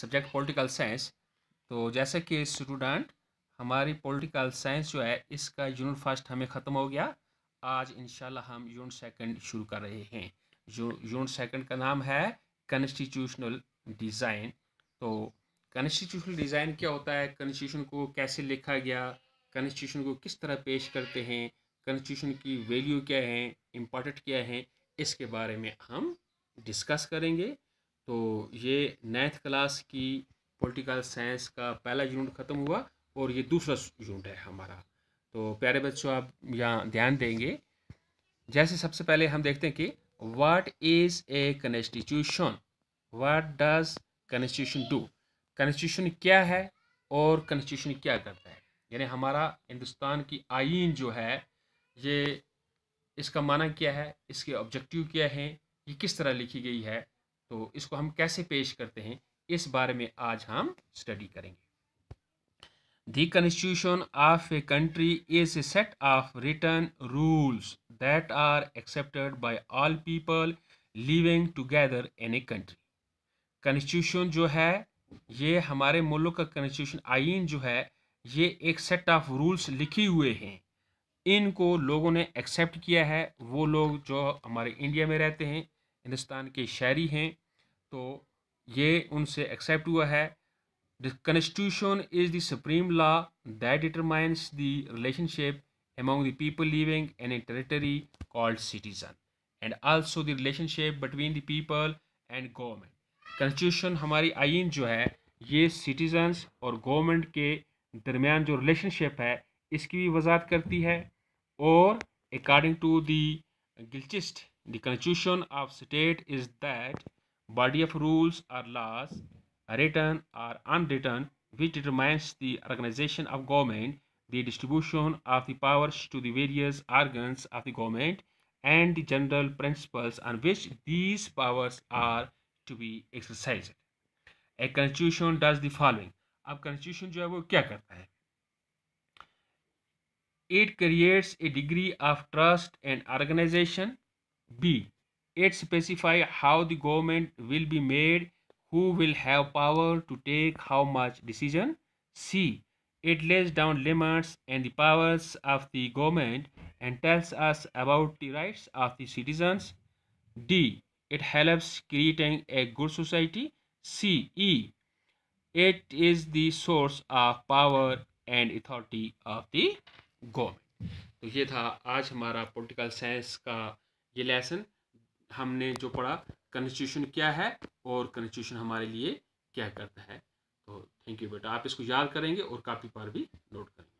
Subject political science तो जैसे कि स्टूडेंट हमारी पॉलिटिकल साइंस जो है इसका यूनिट फर्स्ट हमें ख़त्म हो गया आज इंशाल्लाह हम यूनिट सेकंड शुरू कर रहे हैं जो यूनिट सेकंड का नाम है कॉन्स्टिट्यूशनल डिज़ाइन तो कॉन्स्टिट्यूशनल डिज़ाइन क्या होता है कॉन्स्टिट्यूशन को कैसे लिखा गया कॉन्स्टिट्यूशन को किस तरह पेश करते हैं कॉन्स्टिट्यूशन की वैल्यू क्या है इम्पोर्टेंट क्या है इसके बारे में हम डिस्कस करेंगे तो ये नाइन्थ क्लास की पॉलिटिकल साइंस का पहला यूनिट ख़त्म हुआ और ये दूसरा यूनिट है हमारा तो प्यारे बच्चों आप यहाँ ध्यान देंगे जैसे सबसे पहले हम देखते हैं कि what is a constitution what does constitution do constitution क्या है और कंस्टिट्यूशन क्या करता है यानी हमारा हिंदुस्तान की आइन जो है ये इसका माना क्या है इसके ऑब्जेक्टिव क्या हैं ये किस तरह लिखी गई है तो इसको हम कैसे पेश करते हैं इस बारे में आज हम स्टडी करेंगे the constitution of a country is a set of written rules that are accepted by all people living together in a country constitution जो है ये हमारे मुल्क का कंस्टिट्यूशन आइन जो है ये एक सेट ऑफ रूल्स लिखे हुए हैं इनको लोगों ने एक्सेप्ट किया है वो लोग जो हमारे इंडिया में रहते हैं हिंदुस्तान के शहरी हैं तो ये उनसे एक्सेप्ट हुआ है the constitution is the supreme law that determines the relationship among the people living in a territory called citizen and also the relationship between the people and government constitution हमारी आइन जो है ये सिटीजन्स और government के दरमियान जो relationship है इसकी भी वजाहत करती है और अकॉर्डिंग टू दिलचस्ट The constitution of state is that body of rules or laws, written or unwritten, which determines the organization of government, the distribution of the powers to the various organs of the government, and the general principles on which these powers are to be exercised. A constitution does the following. अब constitution जो है it creates a degree of trust and organization B. It specify how the government will be made, who will have power to take how much decision. C. It lays down limits and the powers of the government and tells us about the rights of the citizens. D. It helps creating a good society. C. E. It is the source of power and authority of the government. तो ये था आज हमारा political science का ये lesson हमने जो पढ़ा कॉन्स्टिट्यूशन क्या है और कॉन्स्टिट्यूशन हमारे लिए क्या करता है तो थैंक यू बेटा आप इसको याद करेंगे और काफी बार भी नोट करेंगे